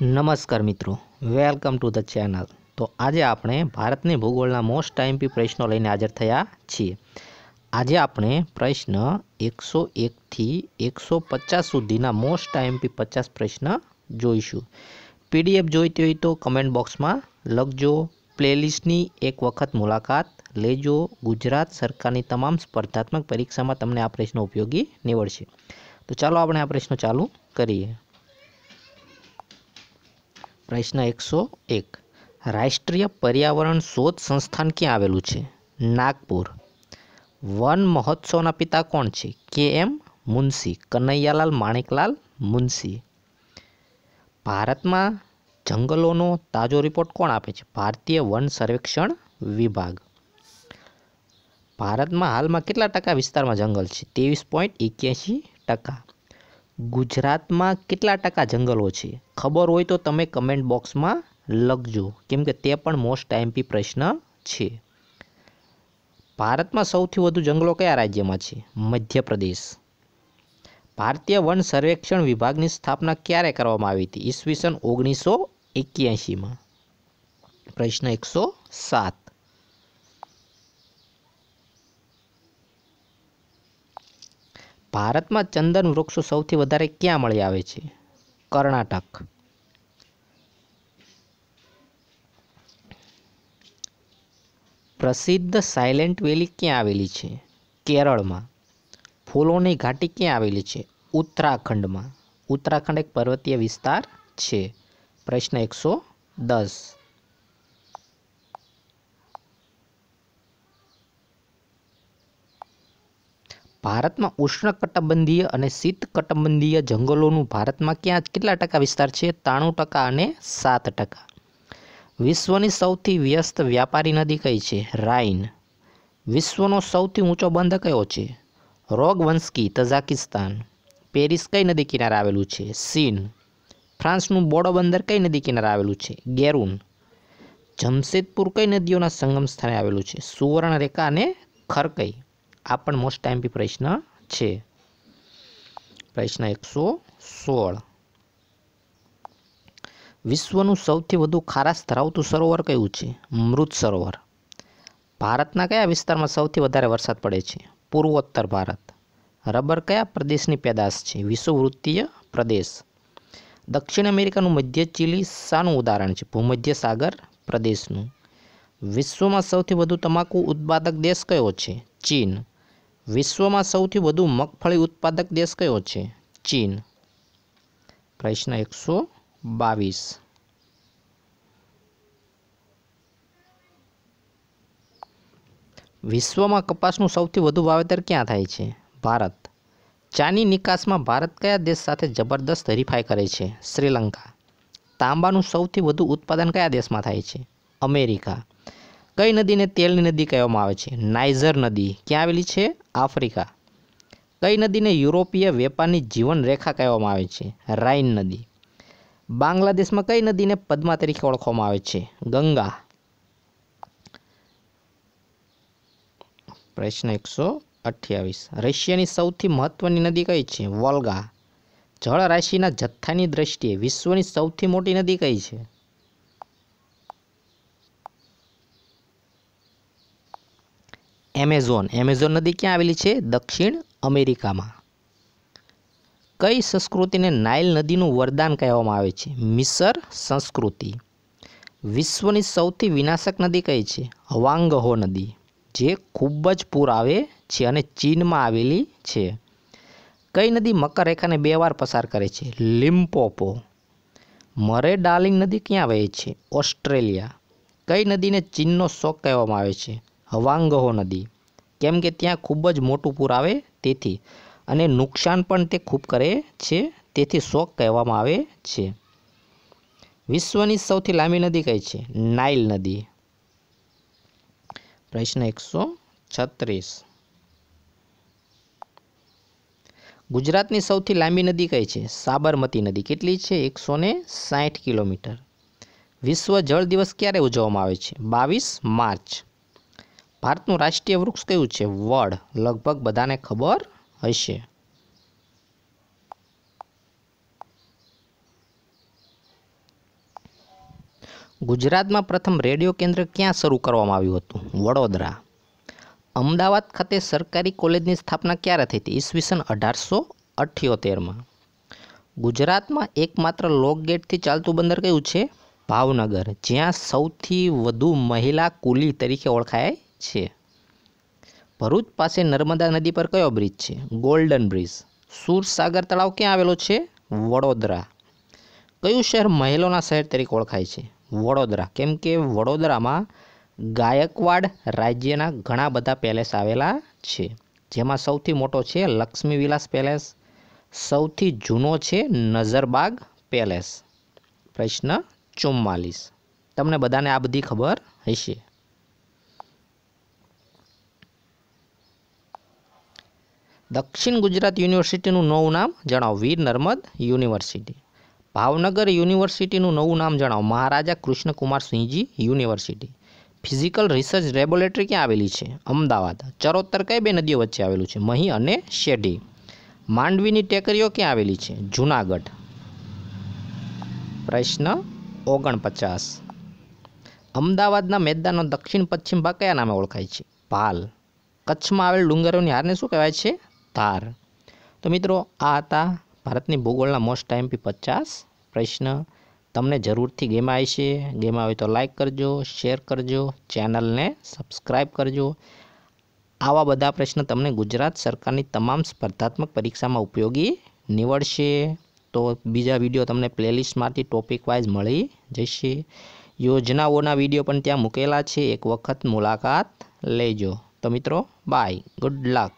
નમસ્કાર મિત્રો welcome to the channel તો આજે આપણે ભારતની ભૂગોળના મોસ્ટ ટાઈમપી પ્રશ્નો લઈને હાજર થયા છીએ આજે આપણે પ્રશ્ન એકસો એકથી એકસો પચાસ સુધીના મોસ્ટ ટાઈમપી પચાસ પ્રશ્ન જોઈશું પીડીએફ જોઈતી હોય તો કમેન્ટ બોક્સમાં લખજો પ્લેલિસ્ટની એક વખત મુલાકાત લેજો ગુજરાત સરકારની તમામ સ્પર્ધાત્મક પરીક્ષામાં તમને આ પ્રશ્ન ઉપયોગી નીવડશે તો ચાલો આપણે આ પ્રશ્નો ચાલુ કરીએ પ્રશ્ન એકસો એક રાષ્ટ્રીય પર્યાવરણ શોધ સંસ્થાન ક્યાં આવેલું છે નાગપુર વન મહોત્સવના પિતા કોણ છે કે એમ મુનશી કનૈયાલાલ માણેકલાલ મુનશી ભારતમાં જંગલોનો તાજો રિપોર્ટ કોણ આપે છે ભારતીય વન સર્વેક્ષણ વિભાગ ભારતમાં હાલમાં કેટલા ટકા વિસ્તારમાં જંગલ છે ત્રેવીસ પોઈન્ટ એક્યાસી ટકા ગુજરાતમાં કેટલા ટકા જંગલો છે ખબર હોય તો તમે કમેન્ટ બોક્સમાં લખજો કેમ કે તે પણ મોસ્ટ ટાઈમપી પ્રશ્ન છે ભારતમાં સૌથી વધુ જંગલો કયા રાજ્યમાં છે મધ્યપ્રદેશ ભારતીય વન સર્વેક્ષણ વિભાગની સ્થાપના ક્યારે કરવામાં આવી હતી ઈસવીસન ઓગણીસો એક્યાસીમાં પ્રશ્ન એકસો સાત ભારતમાં ચંદન વૃક્ષો સૌથી વધારે ક્યાં મળી આવે છે કર્ણાટક પ્રસિદ્ધ સાયલેન્ટ વેલી ક્યાં આવેલી છે કેરળમાં ફૂલોની ઘાટી ક્યાં આવેલી છે ઉત્તરાખંડમાં ઉત્તરાખંડ એક પર્વતીય વિસ્તાર છે પ્રશ્ન એકસો દસ ભારતમાં ઉષ્ણકટિબંધીય અને શીતકટિબંધીય જંગલોનું ભારતમાં ક્યાં કેટલા ટકા વિસ્તાર છે ત્રાણું ટકા અને સાત ટકા વિશ્વની સૌથી વ્યસ્ત વ્યાપારી નદી કઈ છે રાઇન વિશ્વનો સૌથી ઊંચો બંધ કયો છે રોગવંશકી તઝાકિસ્તાન પેરિસ કઈ નદી કિનારે આવેલું છે સીન ફ્રાન્સનું બોડો બંદર કઈ નદી કિનારે આવેલું છે ગેરુન જમશેદપુર કઈ નદીઓના સંગમ સ્થાને આવેલું છે સુવર્ણરેખા અને ખરકઈ આ પણ મોસ્ટ ટાઈમ પ્રશ્ન છે પ્રશ્ન એકસો સોળ વિશ્વનું સૌથી વધુ ખારાશ ધરાવતું સરોવર કયું છે મૃત સરોવર ભારતના કયા વિસ્તારમાં સૌથી વધારે વરસાદ પડે છે પૂર્વોત્તર ભારત રબર કયા પ્રદેશની પેદાશ છે વિષુવવૃત્તીય પ્રદેશ દક્ષિણ અમેરિકાનું મધ્ય ચીલી શાનું ઉદાહરણ છે ભૂમધ્ય સાગર પ્રદેશનું વિશ્વમાં સૌથી વધુ તમાકુ ઉત્પાદક દેશ કયો છે ચીન વિશ્વમાં સૌથી વધુ મગફળી ઉત્પાદક દેશ કયો છે ચીન પ્રશ્ન એકસો બાવીસ વિશ્વમાં કપાસનું સૌથી વધુ વાવેતર ક્યાં થાય છે ભારત ચાની નિકાસમાં ભારત કયા દેશ સાથે જબરદસ્ત હરીફાઈ કરે છે શ્રીલંકા તાંબાનું સૌથી વધુ ઉત્પાદન કયા દેશમાં થાય છે અમેરિકા કઈ નદીને તેલની નદી કહેવામાં આવે છે નાઇઝર નદી ક્યાં આવેલી છે આફ્રિકા કઈ નદીને યુરોપીય વેપારની જીવનરેખા કહેવામાં આવે છે રાઇન નદી બાંગ્લાદેશમાં કઈ નદીને પદ્મા તરીકે ઓળખવામાં આવે છે ગંગા પ્રશ્ન એકસો અઠ્યાવીસ રશિયાની સૌથી મહત્વની નદી કઈ છે વોલ્ગા જળ રાશિના જથ્થાની દ્રષ્ટિએ વિશ્વની સૌથી મોટી નદી કઈ છે એમેઝોન એમેઝોન નદી ક્યાં આવેલી છે દક્ષિણ અમેરિકામાં કઈ સંસ્કૃતિને નાઇલ નદીનું વરદાન કહેવામાં આવે છે મિસર સંસ્કૃતિ વિશ્વની સૌથી વિનાશક નદી કઈ છે હવાંગહો નદી જે ખૂબ જ પૂર આવે છે અને ચીનમાં આવેલી છે કઈ નદી મકર રેખાને બે વાર પસાર કરે છે લિમ્પોપો મરે ડાર્લિંગ નદી ક્યાં વહે છે ઓસ્ટ્રેલિયા કઈ નદીને ચીનનો શોખ કહેવામાં આવે છે હવાંગહો નદી કેમ કે ત્યાં ખૂબ જ મોટું પૂર આવે તેથી અને નુકસાન પણ તે ખૂબ કરે છે તેથી શોક કહેવામાં આવે છે વિશ્વની સૌથી લાંબી નદી કઈ છે નાઇલ નદી પ્રશ્ન એકસો છત્રીસ ગુજરાતની સૌથી લાંબી નદી કઈ છે સાબરમતી નદી કેટલી છે એકસો ને સાઠ કિલોમીટર વિશ્વ જળ દિવસ ક્યારે ઉજવવામાં આવે છે બાવીસ માર્ચ ભારતનું રાષ્ટ્રીય વૃક્ષ કયું છે વડ લગભગ બધાને ખબર હશે ગુજરાતમાં પ્રથમ રેડિયો કેન્દ્ર ક્યાં શરૂ કરવામાં આવ્યું હતું વડોદરા અમદાવાદ ખાતે સરકારી કોલેજની સ્થાપના ક્યારે થઈ હતી ઈસવીસન અઢારસો અઠ્યોતેરમાં ગુજરાતમાં એકમાત્ર લોક ગેટથી ચાલતું બંદર કયું છે ભાવનગર જ્યાં સૌથી વધુ મહિલા કુલી તરીકે ઓળખાય છે ભરૂચ પાસે નર્મદા નદી પર કયો બ્રિજ છે ગોલ્ડન બ્રિજ સુરસાગર તળાવ ક્યાં આવેલો છે વડોદરા કયું શહેર મહેલોના શહેર તરીકે ઓળખાય છે વડોદરા કેમ કે વડોદરામાં ગાયકવાડ રાજ્યના ઘણા બધા પેલેસ આવેલા છે જેમાં સૌથી મોટો છે લક્ષ્મી વિલાસ પેલેસ સૌથી જૂનો છે નઝરબાગ પેલેસ પ્રશ્ન ચુમ્માલીસ તમને બધાને આ બધી ખબર હશે દક્ષિણ ગુજરાત યુનિવર્સિટીનું નવું નામ જણાવો વીર નર્મદ યુનિવર્સિટી ભાવનગર યુનિવર્સિટીનું નવું નામ જણાવો Maharaja Krishnakumar Sinhji university physical research laboratory ક્યાં આવેલી છે અમદાવાદ ચરોતર કઈ બે નદીઓ વચ્ચે આવેલું છે મહી અને શેઢી માંડવીની ટેકરીઓ ક્યાં આવેલી છે જૂનાગઢ પ્રશ્ન ઓગણપચાસ અમદાવાદના મેદાનનો દક્ષિણ પશ્ચિમ ભાગ કયા નામે ઓળખાય છે ભાલ કચ્છમાં આવેલ ડુંગરોની હારને શું કહેવાય છે તાર તો મિત્રો આ હતા ભારતની ભૂગોળના મોસ્ટ ટાઈમ પી પચાસ પ્રશ્ન તમને જરૂરથી ગેમ આવશે ગેમ આવે તો લાઇક કરજો શેર કરજો ચેનલને સબસ્ક્રાઈબ કરજો આવા બધા પ્રશ્ન તમને ગુજરાત સરકારની તમામ સ્પર્ધાત્મક પરીક્ષામાં ઉપયોગી નીવડશે તો બીજા વિડીયો તમને પ્લેલિસ્ટમાંથી ટોપિક વાઇઝ મળી જશે યોજનાઓના વિડીયો પણ ત્યાં મૂકેલા છે એક વખત મુલાકાત લેજો તો મિત્રો બાય ગુડ લક